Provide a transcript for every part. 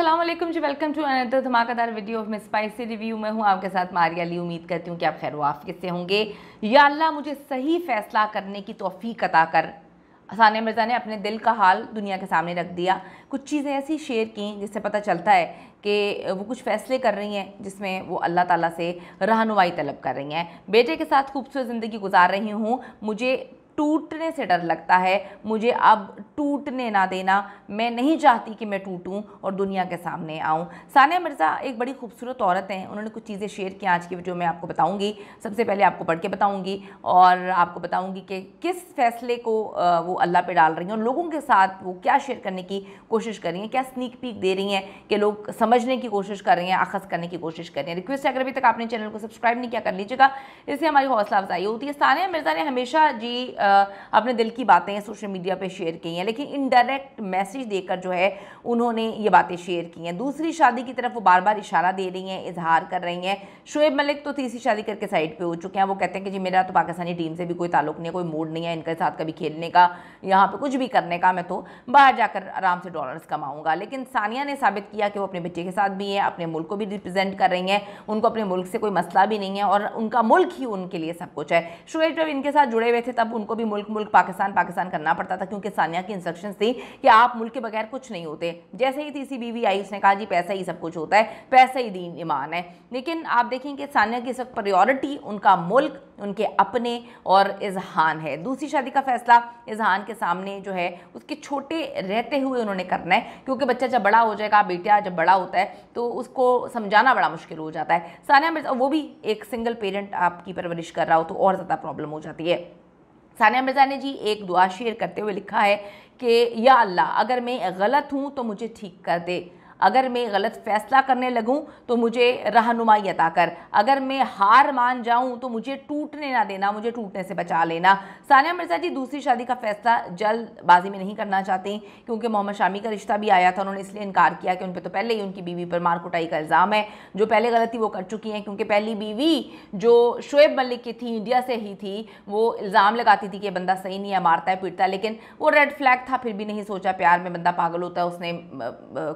अल्लाम जी welcome to another धमाकेदार वीडियो मैं स्पाइसी रिव्यू में हूँ आपके साथ मारिया ली उम्मीद करती हूँ कि आप खैर वाफ से होंगे या अल्लाह मुझे सही फैसला करने की तोफ़ी अता कर सानिया मिर्ज़ा ने अपने दिल का हाल दुनिया के सामने रख दिया कुछ चीज़ें ऐसी शेयर कें जिससे पता चलता है कि वो कुछ फ़ैसले कर रही हैं जिसमें वो अल्लाह ताली से रहनुमाई तलब कर रही हैं बेटे के साथ खूबसूरत ज़िंदगी गुजार रही हूँ मुझे टूटने से डर लगता है मुझे अब टूटने ना देना मैं नहीं चाहती कि मैं टूटूँ और दुनिया के सामने आऊँ सानिया मिर्ज़ा एक बड़ी खूबसूरत औरत हैं उन्होंने कुछ चीज़ें शेयर की आज की वीडियो में आपको बताऊँगी सबसे पहले आपको पढ़ के बताऊँगी और आपको बताऊँगी कि किस फैसले को वो अल्लाह पे डाल रही हैं और लोगों के साथ वो क्या शेयर करने की कोशिश कर रही हैं क्या स्नीक पीक दे रही हैं कि लोग समझने की कोशिश कर रहे हैं आखस करने की कोशिश कर रहे हैं रिक्वेस्ट है अगर अभी तक आपने चैनल को सब्सक्राइब नहीं किया कर लीजिएगा इससे हमारी हौसला अफजाई होती है सानिया मिर्ज़ा ने हमेशा जी अपने दिल की बातें सोशल मीडिया पर शेयर की हैं लेकिन इनडायरेक्ट मैसेज देकर जो है उन्होंने ये बातें शेयर की हैं दूसरी शादी की तरफ वो बार बार इशारा दे रही हैं इजहार कर रही हैं शुएब मलिक तो तीसरी शादी करके साइड पर हो चुके हैं वो कहते हैं कि जी मेरा तो पाकिस्तानी टीम से भी कोई ताल्लुक नहीं है कोई मूड नहीं है इनके साथ कभी खेलने का यहाँ पर कुछ भी करने का मैं तो बाहर जाकर आराम से डॉलर्स कमाऊँगा लेकिन सानिया ने साबित किया कि वो अपने बच्चे के साथ भी हैं अपने मुल्क को भी रिप्रेजेंट कर रही हैं उनको अपने मुल्क से कोई मसला भी नहीं है और उनका मुल्क ही उनके लिए सब कुछ है शुएब जब इनके साथ जुड़े हुए थे तब उनको भी मुल्क मुल्क पाकिस्तान पाकिस्तान करना पड़ता था क्योंकि सानिया की इंस्ट्रक्शन थी कि आप मुल्क के बगैर कुछ नहीं होते जैसे ही थी बीवी आई उसने कहा जी पैसा ही सब कुछ होता है पैसा ही दीन ईमान है लेकिन आप देखें कि सानिया की सब प्रायोरिटी उनका मुल्क उनके अपने और इजहान है दूसरी शादी का फैसला इजहान के सामने जो है उसके छोटे रहते हुए उन्होंने करना है क्योंकि बच्चा जब बड़ा हो जाएगा बेटिया जब बड़ा होता है तो उसको समझाना बड़ा मुश्किल हो जाता है सानिया मिर्जा वो भी एक सिंगल पेरेंट आपकी परवरिश कर रहा हो तो और ज़्यादा प्रॉब्लम हो जाती है सानिया मिर्ज़ा ने जी एक दुआ शेयर करते हुए लिखा है कि या अल्लाह अगर मैं गलत हूँ तो मुझे ठीक कर दे अगर मैं गलत फैसला करने लगूँ तो मुझे रहनुमाई अता कर अगर मैं हार मान जाऊँ तो मुझे टूटने ना देना मुझे टूटने से बचा लेना सानिया मिर्ज़ा जी दूसरी शादी का फैसला जल्दबाजी में नहीं करना चाहती क्योंकि मोहम्मद शामी का रिश्ता भी आया था उन्होंने इसलिए इनकार किया कि उन पर तो पहले ही उनकी बीवी पर मार कुटाई का इल्ज़ाम है जो पहले गलत थी वो कर चुकी हैं क्योंकि पहली बीवी जो शुएब मलिक की थी इंडिया से ही थी वो इल्ज़ाम लगाती थी कि बंदा सही नहीं है मारता है पीटता है लेकिन वो रेड फ्लैग था फिर भी नहीं सोचा प्यार में बंदा पागल होता है उसने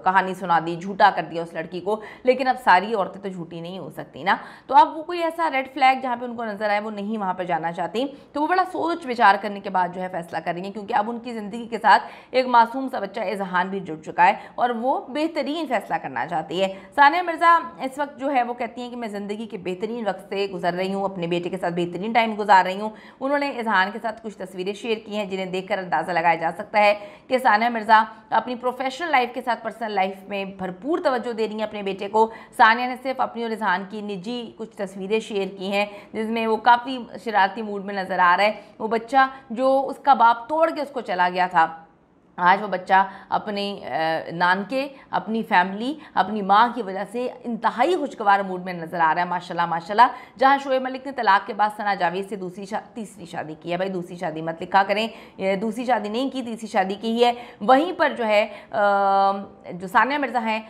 कहानी सुना सुना दी झूठा कर दिया उस लड़की को लेकिन अब सारी औरतें तो झूठी नहीं हो सकती ना तो अब वो कोई ऐसा रेड फ्लैग जहाँ पे उनको नजर आए वो नहीं वहाँ पर जाना चाहती तो वो बड़ा सोच विचार करने के बाद जो है फैसला करेंगे क्योंकि अब उनकी ज़िंदगी के साथ एक मासूम सा बच्चा इजहान भी जुड़ चुका है और वो बेहतरीन फैसला करना चाहती है सानिया मिर्ज़ा इस वक्त जो है वो कहती हैं कि मैं ज़िंदगी के बेहतरीन वक्त से गुजर रही हूँ अपने बेटे के साथ बेहतरीन टाइम गुजार रही हूँ उन्होंने इजहान के साथ कुछ तस्वीरें शेयर की हैं जिन्हें देखकर अंदाज़ा लगाया जा सकता है कि सानिया मिर्ज़ा अपनी प्रोफेशनल लाइफ के साथ पर्सनल लाइफ में में भरपूर तवज्जो दे रही हैं अपने बेटे को सानिया ने सिर्फ अपनी और रिजहान की निजी कुछ तस्वीरें शेयर की हैं जिसमें वो काफ़ी शरारती मूड में नज़र आ रहा है वो बच्चा जो उसका बाप तोड़ के उसको चला गया था आज वो बच्चा अपने नान के अपनी फैमिली अपनी माँ की वजह से इंतहाई खुशगवार मूड में नज़र आ रहा है माशाल्लाह माशाल्लाह जहाँ शोए मलिक ने तलाक के बाद सना जावेद से दूसरी शा, तीसरी शादी की है भाई दूसरी शादी मत लिखा करें दूसरी शादी नहीं की तीसरी शादी की है वहीं पर जो है जो सानिया मिर्ज़ा हैं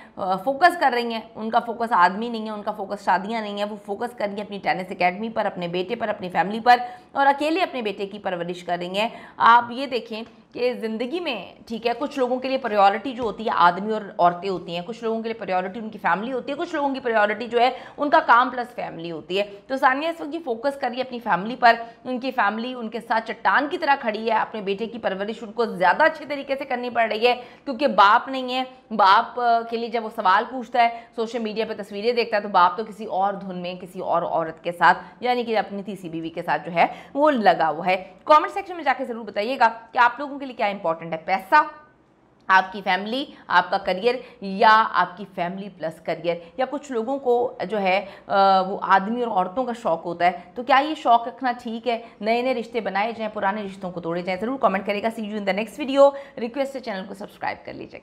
फोकस कर रही हैं उनका फोकस आदमी नहीं है उनका फोकस शादियाँ नहीं है वो फोकस कर रही हैं अपनी टेनिस अकेडमी पर अपने बेटे पर अपनी फैमिली पर और अकेले अपने बेटे की परवरिश कर रही हैं आप ये देखें कि ज़िंदगी में ठीक है कुछ लोगों के लिए प्रायोरिटी जो होती है आदमी और औरतें होती हैं कुछ लोगों के लिए प्रायोरिटी उनकी फैमिली होती है कुछ लोगों की प्रायोरिटी जो है उनका काम प्लस फैमिली होती है तो सानिया इस वक्त की फोकस करिए अपनी फैमिली पर उनकी फैमिली उनके साथ चट्टान की तरह खड़ी है अपने बेटे की परवरिश उनको ज़्यादा अच्छे तरीके से करनी पड़ रही है क्योंकि बाप नहीं है बाप के लिए जब वो सवाल पूछता है सोशल मीडिया पर तस्वीरें देखता है तो बाप तो किसी और धुन में किसी और औरत के साथ यानी कि अपनी तीसरी बीवी के साथ जो है वो लगा हुआ है कॉमेंट सेक्शन में जाकर ज़रूर बताइएगा कि आप लोगों के लिए क्या इंपॉर्टेंट है पैसा आपकी फैमिली आपका करियर या आपकी फैमिली प्लस करियर या कुछ लोगों को जो है वो आदमी और औरतों का शौक होता है तो क्या ये शौक रखना ठीक है नए नए रिश्ते बनाए जाएँ पुराने रिश्तों को तोड़े जाएं ज़रूर कमेंट करेगा see you in the next video request है चैनल को सब्सक्राइब कर लीजिएगा